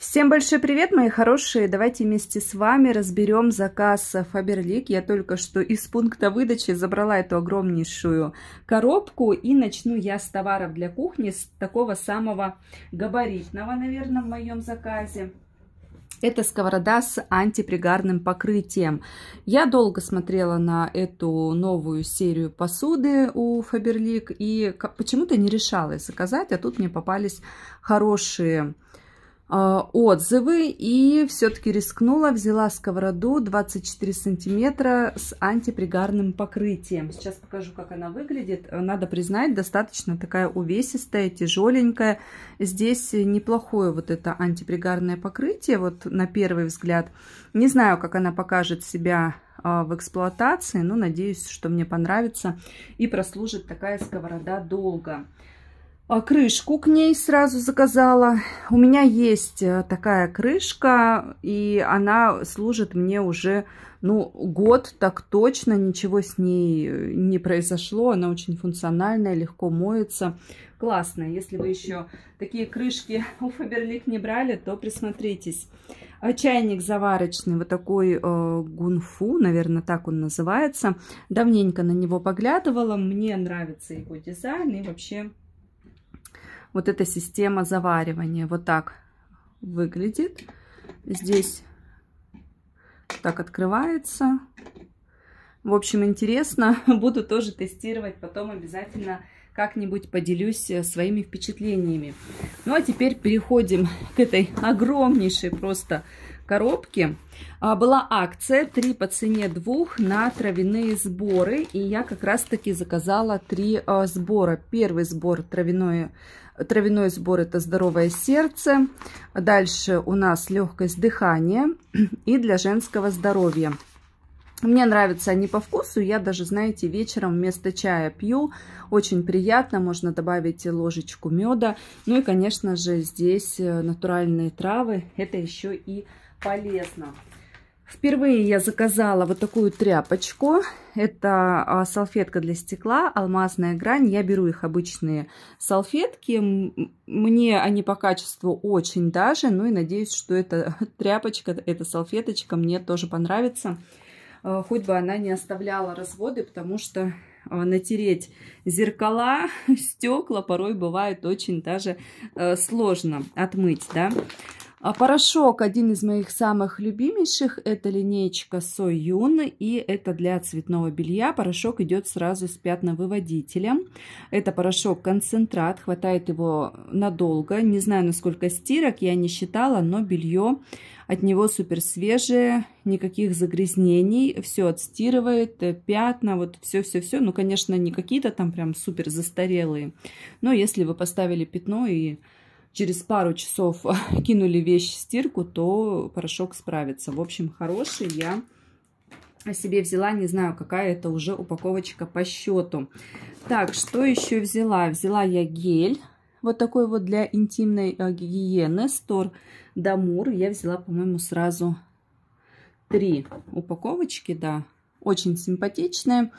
Всем большой привет, мои хорошие! Давайте вместе с вами разберем заказ Faberlic. Я только что из пункта выдачи забрала эту огромнейшую коробку. И начну я с товаров для кухни, с такого самого габаритного, наверное, в моем заказе. Это сковорода с антипригарным покрытием. Я долго смотрела на эту новую серию посуды у Faberlic и почему-то не решалась заказать, а тут мне попались хорошие а, отзывы и все-таки рискнула, взяла сковороду 24 сантиметра с антипригарным покрытием. Сейчас покажу, как она выглядит. Надо признать, достаточно такая увесистая, тяжеленькая. Здесь неплохое вот это антипригарное покрытие, вот на первый взгляд. Не знаю, как она покажет себя а, в эксплуатации, но надеюсь, что мне понравится и прослужит такая сковорода долго. А крышку к ней сразу заказала. У меня есть э, такая крышка, и она служит мне уже, ну, год так точно. Ничего с ней э, не произошло. Она очень функциональная, легко моется. Классно. Если вы еще такие крышки у Фаберлик не брали, то присмотритесь. А чайник заварочный, вот такой э, гунфу, наверное, так он называется. Давненько на него поглядывала. Мне нравится его дизайн и вообще вот эта система заваривания. Вот так выглядит. Здесь так открывается. В общем, интересно. Буду тоже тестировать. Потом обязательно как-нибудь поделюсь э, своими впечатлениями. Ну, а теперь переходим к этой огромнейшей просто коробке. А, была акция 3 по цене 2 на травяные сборы. И я как раз-таки заказала три а, сбора. Первый сбор травяное Травяной сбор – это здоровое сердце. Дальше у нас легкость дыхания и для женского здоровья. Мне нравятся они по вкусу, я даже, знаете, вечером вместо чая пью, очень приятно, можно добавить ложечку меда. Ну и, конечно же, здесь э, натуральные травы, это еще и полезно. Впервые я заказала вот такую тряпочку. Это а, салфетка для стекла, алмазная грань. Я беру их обычные салфетки. Мне они по качеству очень даже. Ну и надеюсь, что эта тряпочка, эта салфеточка мне тоже понравится. А, хоть бы она не оставляла разводы, потому что а, натереть зеркала, стекла порой бывает очень даже э, сложно отмыть, да. А порошок один из моих самых любимейших. Это линейка Союн. И это для цветного белья. Порошок идет сразу с пятновыводителем. Это порошок-концентрат. Хватает его надолго. Не знаю, насколько стирок. Я не считала, но белье от него супер свежее. Никаких загрязнений. Все отстирывает. Э, пятна. Вот все-все-все. Ну, конечно, не какие-то там прям супер застарелые. Но если вы поставили пятно и через пару часов кинули вещь в стирку, то порошок справится. В общем, хороший я себе взяла, не знаю, какая это уже упаковочка по счету. Так, что еще взяла? Взяла я гель, вот такой вот для интимной э, гигиены, Стор Дамур. Я взяла, по-моему, сразу три упаковочки, да, очень симпатичная.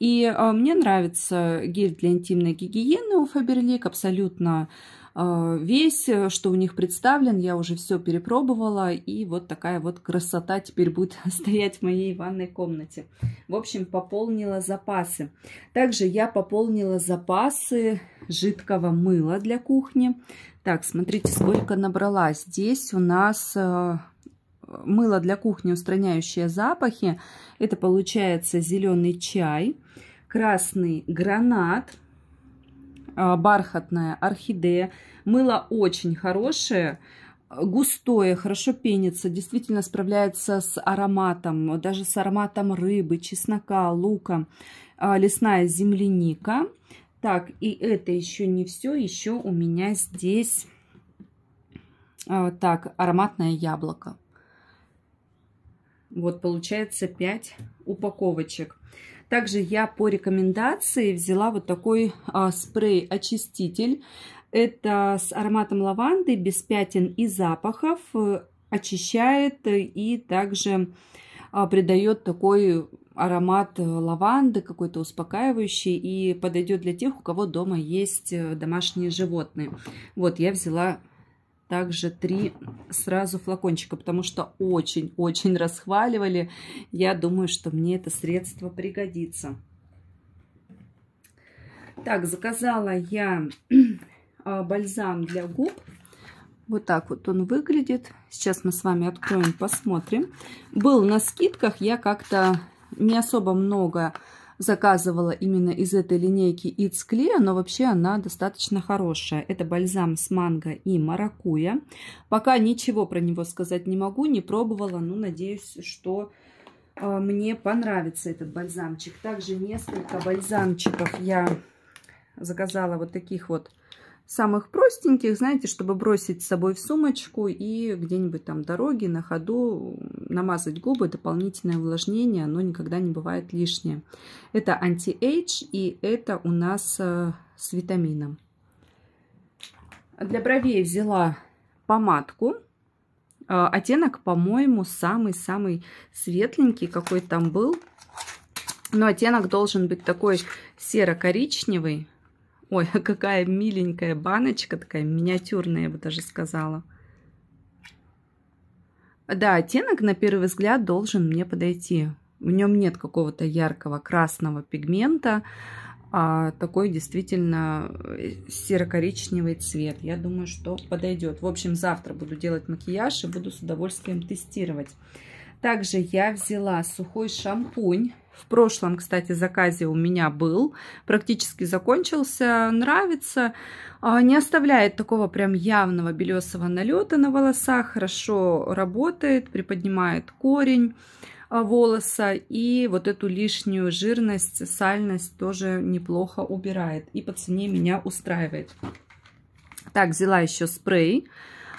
И а, мне нравится гель для интимной гигиены у Фаберлик абсолютно Э, весь, э, что у них представлен, я уже все перепробовала, и вот такая вот красота теперь будет стоять в моей ванной комнате. В общем, пополнила запасы. Также я пополнила запасы жидкого мыла для кухни. Так, смотрите, сколько набрала. Здесь у нас э, мыло для кухни, устраняющее запахи. Это получается зеленый чай, красный гранат, Э, бархатная, орхидея. Мыло очень хорошее, густое, хорошо пенится, действительно справляется с ароматом, даже с ароматом рыбы, чеснока, лука, э, лесная земляника. Так, и это еще не все, еще у меня здесь, э, так, ароматное яблоко. Вот получается 5 упаковочек. Также я по рекомендации взяла вот такой а, спрей-очиститель. Это с ароматом лаванды, без пятен и запахов. Э, очищает и также а, придает такой аромат лаванды, какой-то успокаивающий. И подойдет для тех, у кого дома есть э, домашние животные. Вот, я взяла также три сразу флакончика, потому что очень-очень расхваливали. Я думаю, что мне это средство пригодится. Так, заказала я а, бальзам для губ. Вот так вот он выглядит. Сейчас мы с вами откроем, посмотрим. Был на скидках, я как-то не особо много заказывала именно из этой линейки Ицкле, но вообще она достаточно хорошая. Это бальзам с манго и маракуя. Пока ничего про него сказать не могу, не пробовала, но надеюсь, что э, мне понравится этот бальзамчик. Также несколько бальзамчиков я заказала вот таких вот самых простеньких, знаете, чтобы бросить с собой в сумочку и где-нибудь там дороги на ходу намазать губы, дополнительное увлажнение, оно никогда не бывает лишнее. Это анти-эйдж и это у нас э, с витамином. Для бровей взяла помадку. Э, оттенок, по-моему, самый-самый светленький, какой там был. Но оттенок должен быть такой серо-коричневый. Ой, какая миленькая баночка, такая миниатюрная, я бы даже сказала. Да, оттенок на первый взгляд должен мне подойти. В нем нет какого-то яркого красного пигмента, а такой действительно э, серо-коричневый цвет. Я думаю, что подойдет. В общем, завтра буду делать макияж и буду с удовольствием тестировать. Также я взяла сухой шампунь в прошлом, кстати, заказе у меня был, практически закончился, нравится. А, не оставляет такого прям явного белесого налета на волосах, хорошо работает, приподнимает корень а, волоса и вот эту лишнюю жирность, сальность тоже неплохо убирает и по цене меня устраивает. Так, взяла еще спрей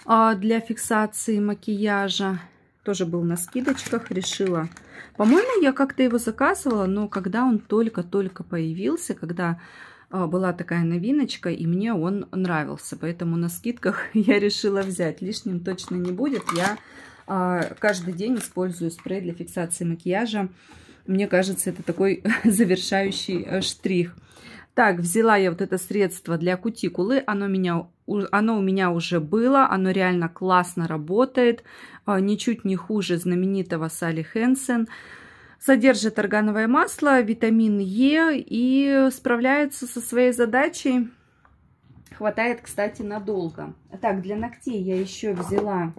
а, для фиксации макияжа, тоже был на скидочках, решила по-моему, я как-то его заказывала, но когда он только-только появился, когда а, была такая новиночка, и мне он нравился. Поэтому на скидках я решила взять. Лишним точно не будет. Я а, каждый день использую спрей для фиксации макияжа. Мне кажется, это такой завершающий э, штрих. Так, взяла я вот это средство для кутикулы, оно, меня, оно у меня уже было, оно реально классно работает, а, ничуть не хуже знаменитого Салли Хэнсен. Содержит органовое масло, витамин Е и справляется со своей задачей. Хватает, кстати, надолго. Так, для ногтей я еще взяла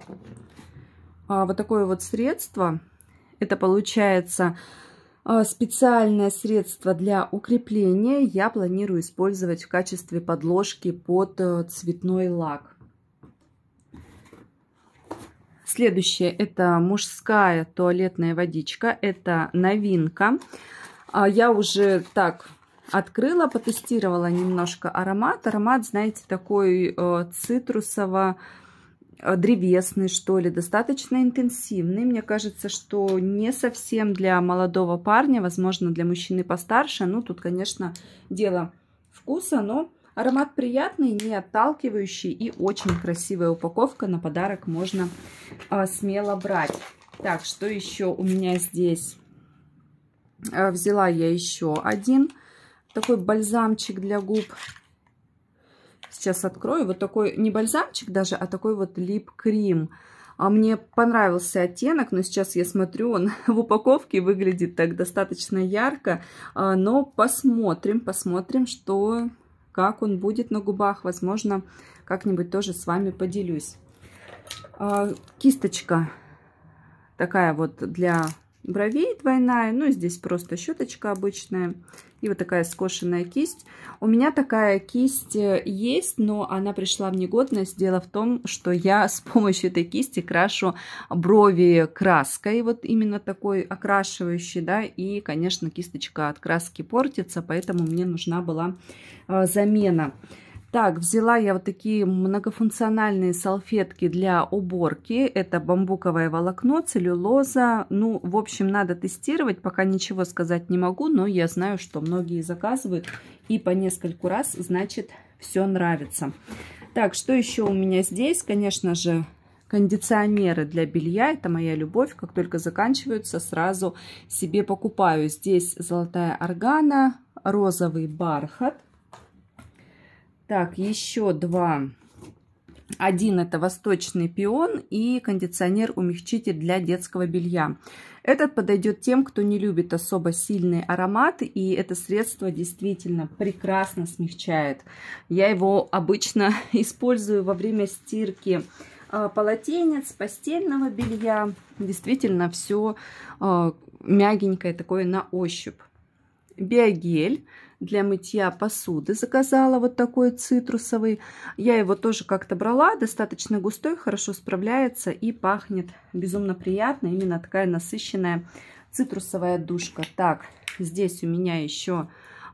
а, вот такое вот средство. Это получается а, специальное средство для укрепления я планирую использовать в качестве подложки под э, цветной лак. Следующее это мужская туалетная водичка. Это новинка. А, я уже так открыла, потестировала немножко аромат. Аромат, знаете, такой э, цитрусово Э, древесный, что ли, достаточно интенсивный. Мне кажется, что не совсем для молодого парня, возможно, для мужчины постарше. Ну, тут, конечно, дело вкуса, но аромат приятный, не отталкивающий и очень красивая упаковка. На подарок можно а, смело брать. Так, что еще у меня здесь? А, взяла я еще один такой бальзамчик для губ Сейчас открою. Вот такой не бальзамчик даже, а такой вот лип-крим. А мне понравился оттенок, но сейчас я смотрю, он в упаковке выглядит так достаточно ярко. А, но посмотрим, посмотрим, что, как он будет на губах. Возможно, как-нибудь тоже с вами поделюсь. А, кисточка такая вот для бровей двойная. Ну, здесь просто щеточка обычная. И вот такая скошенная кисть. У меня такая кисть э, есть, но она пришла в негодность. Дело в том, что я с помощью этой кисти крашу брови краской, вот именно такой окрашивающей, да, и, конечно, кисточка от краски портится, поэтому мне нужна была э, замена. Так, взяла я вот такие многофункциональные салфетки для уборки. Это бамбуковое волокно, целлюлоза. Ну, в общем, надо тестировать. Пока ничего сказать не могу, но я знаю, что многие заказывают. И по нескольку раз, значит, все нравится. Так, что еще у меня здесь? Конечно же, кондиционеры для белья. Это моя любовь. Как только заканчиваются, сразу себе покупаю. Здесь золотая органа, розовый бархат. Так, еще два. Один это восточный пион и кондиционер-умягчитель для детского белья. Этот подойдет тем, кто не любит особо сильные ароматы, и это средство действительно прекрасно смягчает. Я его обычно использую во время стирки а, полотенец, постельного белья. Действительно все а, мягенькое такое на ощупь. Биогель для мытья посуды. Заказала вот такой цитрусовый. Я его тоже как-то брала. Достаточно густой, хорошо справляется и пахнет безумно приятно. Именно такая насыщенная цитрусовая душка. Так, здесь у меня еще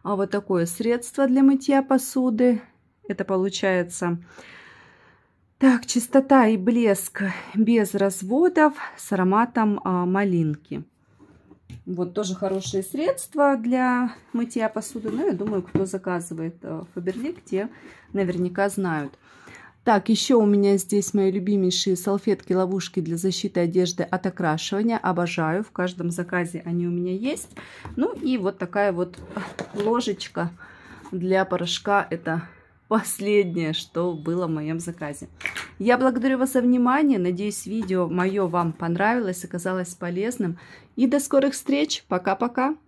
а, вот такое средство для мытья посуды. Это получается... Так, чистота и блеск без разводов с ароматом а, малинки. Вот тоже хорошее средство для мытья посуды. Ну, я думаю, кто заказывает э, Фаберлик, те наверняка знают. Так, еще у меня здесь мои любимейшие салфетки-ловушки для защиты одежды от окрашивания. Обожаю, в каждом заказе они у меня есть. Ну и вот такая вот ложечка для порошка. Это последнее, что было в моем заказе. Я благодарю вас за внимание. Надеюсь, видео мое вам понравилось, оказалось полезным. И до скорых встреч. Пока-пока.